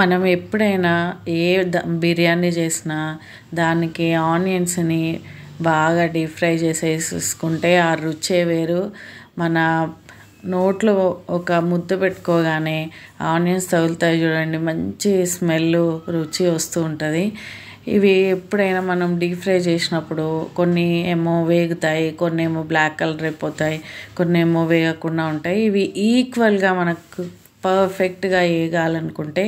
మనం ఎప్పుడైనా ఏ బిర్యానీ చేసినా దానికి ఆనియన్స్ని బాగా డీప్ ఫ్రై చేసేసుకుంటే ఆ రుచే వేరు మన నోట్లో ఒక ముద్దు పెట్టుకోగానే ఆనియన్స్ తగులుతాయి చూడండి మంచి స్మెల్ రుచి వస్తూ ఉంటుంది ఇవి ఎప్పుడైనా మనం డీప్ ఫ్రై చేసినప్పుడు కొన్ని ఏమో వేగుతాయి కొన్ని ఏమో బ్లాక్ కలర్ అయిపోతాయి కొన్ని ఏమో వేగకుండా ఉంటాయి ఇవి ఈక్వల్గా మనకు పర్ఫెక్ట్గా వేయగాలనుకుంటే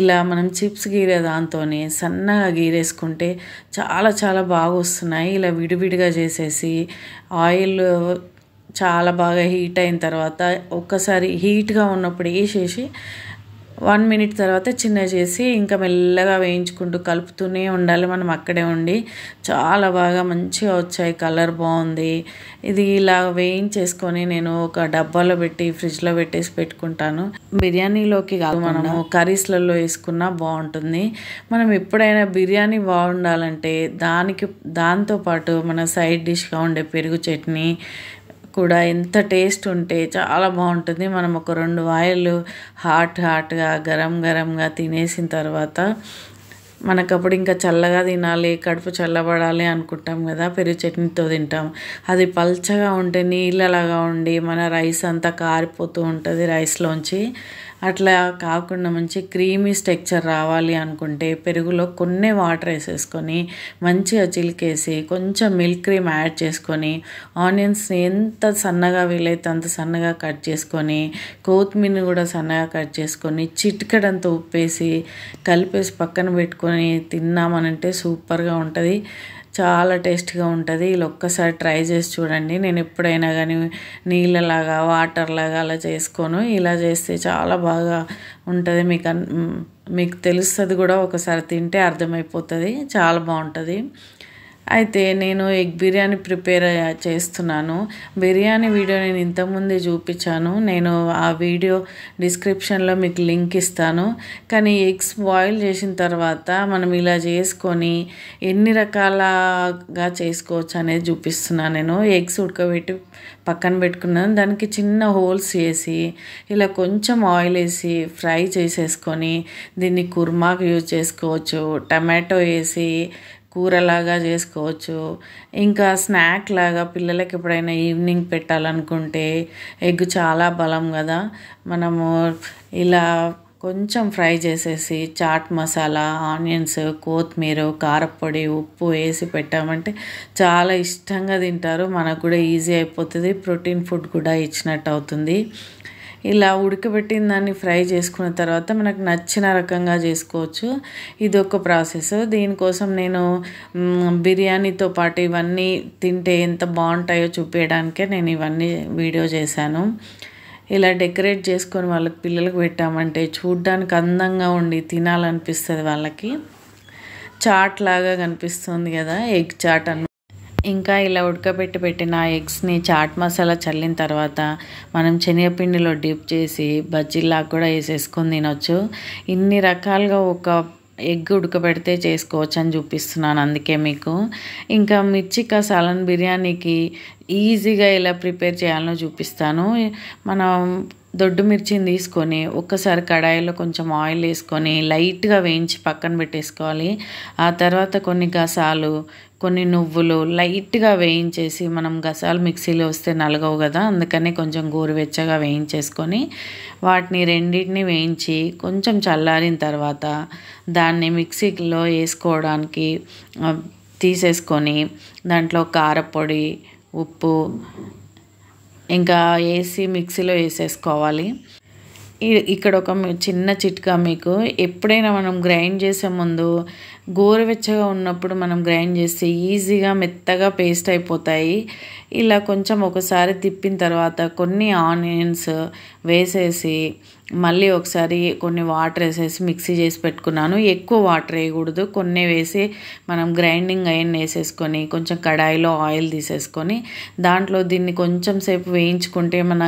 ఇలా మనం చిప్స్ గీరే దాంతో సన్నగా గీరేసుకుంటే చాలా చాలా బాగా వస్తున్నాయి ఇలా విడివిడిగా చేసేసి ఆయిల్ చాలా బాగా హీట్ అయిన తర్వాత ఒక్కసారి హీట్గా ఉన్నప్పుడు వేసేసి వన్ మినిట్ తర్వాత చిన్న చేసి ఇంకా మెల్లగా వేయించుకుంటూ కలుపుతూనే ఉండాలి మనం అక్కడే ఉండి చాలా బాగా మంచిగా వచ్చాయి కలర్ బాగుంది ఇది ఇలా వేయించేసుకొని నేను ఒక డబ్బాలో పెట్టి ఫ్రిడ్జ్లో పెట్టేసి పెట్టుకుంటాను బిర్యానీలోకి కాదు మనం కర్రీస్లలో వేసుకున్నా బాగుంటుంది మనం ఎప్పుడైనా బిర్యానీ బాగుండాలంటే దానికి దాంతోపాటు మన సైడ్ డిష్గా ఉండే పెరుగు చట్నీ కూడా ఎంత టేస్ట్ ఉంటే చాలా బాగుంటుంది మనం ఒక రెండు వాయిలు హాట్ హాట్గా గరం గరంగా తినేసిన తర్వాత మనకప్పుడు ఇంకా చల్లగా తినాలి కడుపు చల్లబడాలి అనుకుంటాం కదా పెరుగు చట్నీతో తింటాం అది పల్చగా ఉంటే నీళ్ళలాగా ఉండి మన రైస్ అంతా కారిపోతూ ఉంటుంది రైస్లోంచి అట్లా కాకుండా మంచి క్రీమీ స్టెక్చర్ రావాలి అనుకుంటే పెరుగులో కొన్ని వాటర్ వేసేసుకొని మంచిగా చిలికేసి కొంచెం మిల్క్ క్రీమ్ యాడ్ చేసుకొని ఆనియన్స్ ఎంత సన్నగా వీలైతే అంత సన్నగా కట్ చేసుకొని కొత్తిమీరని కూడా సన్నగా కట్ చేసుకొని చిటికడంత ఉప్పేసి కలిపేసి పక్కన పెట్టుకొని తిన్నామనంటే సూపర్గా ఉంటుంది చాలా టేస్ట్గా ఉంటుంది వీళ్ళు ఒక్కసారి ట్రై చేసి చూడండి నేను ఎప్పుడైనా కానీ నీళ్ళలాగా వాటర్లాగా అలా చేసుకోను ఇలా చేస్తే చాలా బాగా ఉంటుంది మీకు మీకు తెలుస్తుంది కూడా ఒకసారి తింటే అర్థమైపోతుంది చాలా బాగుంటుంది అయితే నేను ఎగ్ బిర్యానీ ప్రిపేర్ చేస్తున్నాను బిర్యానీ వీడియో నేను ఇంతకుముందే చూపించాను నేను ఆ వీడియో డిస్క్రిప్షన్లో మీకు లింక్ ఇస్తాను కానీ ఎగ్స్ బాయిల్ చేసిన తర్వాత మనం ఇలా చేసుకొని ఎన్ని రకాలగా చేసుకోవచ్చు అనేది చూపిస్తున్నాను నేను ఎగ్స్ ఉడకబెట్టి పక్కన పెట్టుకున్నాను దానికి చిన్న హోల్స్ వేసి ఇలా కొంచెం ఆయిల్ వేసి ఫ్రై చేసేసుకొని దీన్ని కుర్మాకు యూజ్ చేసుకోవచ్చు టమాటో వేసి కూరలాగా చేసుకోవచ్చు ఇంకా స్నాక్ లాగా పిల్లలకి ఎప్పుడైనా ఈవినింగ్ పెట్టాలనుకుంటే ఎగ్ చాలా బలం కదా మనము ఇలా కొంచెం ఫ్రై చేసేసి చాట్ మసాలా ఆనియన్స్ కొత్తిమీర కారపొడి ఉప్పు వేసి పెట్టామంటే చాలా ఇష్టంగా తింటారు మనకు కూడా ఈజీ అయిపోతుంది ప్రోటీన్ ఫుడ్ కూడా ఇచ్చినట్టు అవుతుంది ఇలా ఉడకబెట్టిన దాన్ని ఫ్రై చేసుకున్న తర్వాత మనకు నచ్చిన రకంగా చేసుకోవచ్చు ఇది ఒక ప్రాసెస్ దీనికోసం నేను బిర్యానీతో పాటు ఇవన్నీ తింటే ఎంత బాగుంటాయో చూపించడానికే నేను ఇవన్నీ వీడియో చేశాను ఇలా డెకరేట్ చేసుకొని వాళ్ళకి పిల్లలకు పెట్టామంటే చూడ్డానికి అందంగా ఉండి తినాలనిపిస్తుంది వాళ్ళకి చాట్ లాగా కనిపిస్తుంది కదా ఎగ్ చాట్ అని ఇంకా ఇలా ఉడకబెట్టి పెట్టిన ఎగ్స్ని చాట్ మసాలా చల్లిన తర్వాత మనం శనగపిండిలో డిప్ చేసి బజ్జీలాగా కూడా వేసేసుకొని తినొచ్చు ఇన్ని రకాలుగా ఒక ఎగ్ ఉడకబెడితే చేసుకోవచ్చు అని చూపిస్తున్నాను అందుకే మీకు ఇంకా మిర్చి కసాలన్ బిర్యానీకి ఈజీగా ఎలా ప్రిపేర్ చేయాలో చూపిస్తాను మనం దొడ్డు మిర్చిని తీసుకొని ఒక్కసారి కడాయిలో కొంచెం ఆయిల్ వేసుకొని లైట్గా వేయించి పక్కన పెట్టేసుకోవాలి ఆ తర్వాత కొన్ని గసాలు కొన్ని నువ్వులు లైట్గా వేయించేసి మనం గసాలు మిక్సీలో వస్తే నలగవు కదా అందుకనే కొంచెం గోరువెచ్చగా వేయించేసుకొని వాటిని రెండింటిని వేయించి కొంచెం చల్లారిన తర్వాత దాన్ని మిక్సీలో వేసుకోవడానికి తీసేసుకొని దాంట్లో కారపొడి ఉప్పు ఇంకా వేసి మిక్సీలో వేసేసుకోవాలి ఇక్కడ ఒక చిన్న చిట్కా మీకు ఎప్పుడైనా మనం గ్రైండ్ చేసే ముందు గోరువెచ్చగా ఉన్నప్పుడు మనం గ్రైండ్ చేస్తే ఈజీగా మెత్తగా పేస్ట్ అయిపోతాయి ఇలా కొంచెం ఒకసారి తిప్పిన తర్వాత కొన్ని ఆనియన్స్ వేసేసి మళ్ళీ ఒకసారి కొన్ని వాటర్ వేసేసి మిక్సీ చేసి పెట్టుకున్నాను ఎక్కువ వాటర్ వేయకూడదు కొన్ని వేసి మనం గ్రైండింగ్ అయిన వేసేసుకొని కొంచెం కడాయిలో ఆయిల్ తీసేసుకొని దాంట్లో దీన్ని కొంచెం సేపు వేయించుకుంటే మన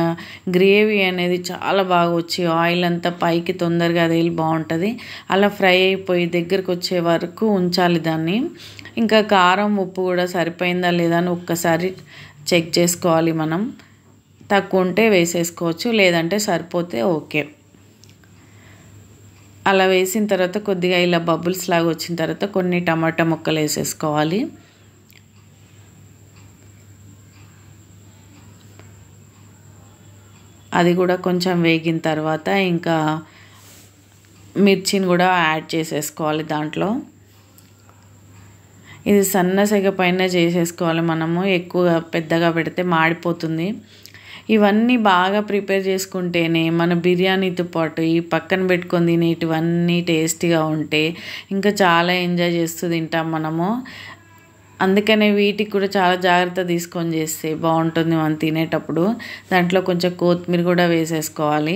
గ్రేవీ అనేది చాలా బాగా వచ్చి ఆయిల్ అంతా పైకి తొందరగా తేలి బాగుంటుంది అలా ఫ్రై అయిపోయి దగ్గరకు వచ్చే వరకు ఉంచాలి దాన్ని ఇంకా కారం ఉప్పు కూడా సరిపోయిందా లేదా అని ఒక్కసారి చెక్ చేసుకోవాలి మనం తక్కువ ఉంటే వేసేసుకోవచ్చు లేదంటే సరిపోతే ఓకే అలా వేసిన తర్వాత కొద్దిగా ఇలా బబుల్స్ లాగా వచ్చిన తర్వాత కొన్ని టమాటా ముక్కలు వేసేసుకోవాలి అది కూడా కొంచెం వేగిన తర్వాత ఇంకా మిర్చిని కూడా యాడ్ చేసేసుకోవాలి దాంట్లో ఇది సన్న సెగ పైన చేసేసుకోవాలి మనము ఎక్కువగా పెద్దగా పెడితే మాడిపోతుంది ఇవన్నీ బాగా ప్రిపేర్ చేసుకుంటేనే మన బిర్యానీతో పాటు ఈ పక్కన పెట్టుకొని తినేటివన్నీ టేస్టీగా ఉంటే ఇంకా చాలా ఎంజాయ్ చేస్తూ తింటాం మనము అందుకనే వీటికి కూడా చాలా జాగ్రత్త తీసుకొని చేస్తే బాగుంటుంది మనం తినేటప్పుడు దాంట్లో కొంచెం కొత్తిమీర కూడా వేసేసుకోవాలి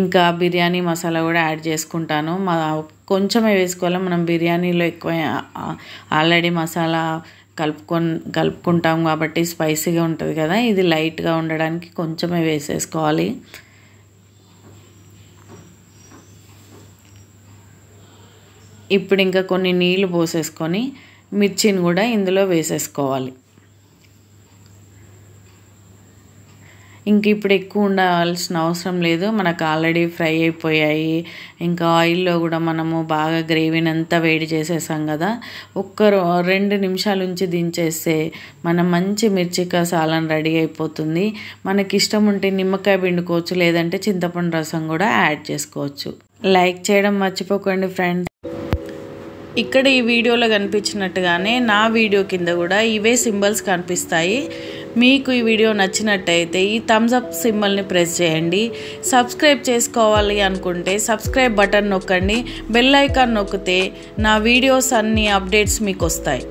ఇంకా బిర్యానీ మసాలా కూడా యాడ్ చేసుకుంటాను మా కొంచెమే వేసుకోవాలి మనం బిర్యానీలో ఎక్కువ ఆల్రెడీ మసాలా కలుపుకొని కలుపుకుంటాం కాబట్టి స్పైసీగా ఉంటుంది కదా ఇది లైట్గా ఉండడానికి కొంచెమే వేసేసుకోవాలి ఇప్పుడు ఇంకా కొన్ని నీళ్ళు పోసేసుకొని మిర్చిని కూడా ఇందులో వేసేసుకోవాలి ఇంక ఇప్పుడు ఎక్కువ ఉండాల్సిన అవసరం లేదు మనకు ఆల్రెడీ ఫ్రై అయిపోయాయి ఇంకా ఆయిల్లో కూడా మనము బాగా గ్రేవీని అంతా వేడి చేసేసాం కదా ఒక్క రెండు నిమిషాల నుంచి దించేస్తే మన మంచి మిర్చి కసాలం రెడీ అయిపోతుంది మనకి ఇష్టం ఉంటే నిమ్మకాయ పిండుకోవచ్చు లేదంటే చింతపండు రసం కూడా యాడ్ చేసుకోవచ్చు లైక్ చేయడం మర్చిపోకండి ఫ్రెండ్స్ ఇక్కడ ఈ వీడియోలో కనిపించినట్టుగానే నా వీడియో కింద కూడా ఇవే సింబల్స్ కనిపిస్తాయి మీకు ఈ వీడియో నచ్చినట్టయితే ఈ థమ్స్ అప్ సింబల్ని ప్రెస్ చేయండి సబ్స్క్రైబ్ చేసుకోవాలి అనుకుంటే సబ్స్క్రైబ్ బటన్ నొక్కండి బెల్ ఐకాన్ నొక్కితే నా వీడియోస్ అన్ని అప్డేట్స్ మీకు వస్తాయి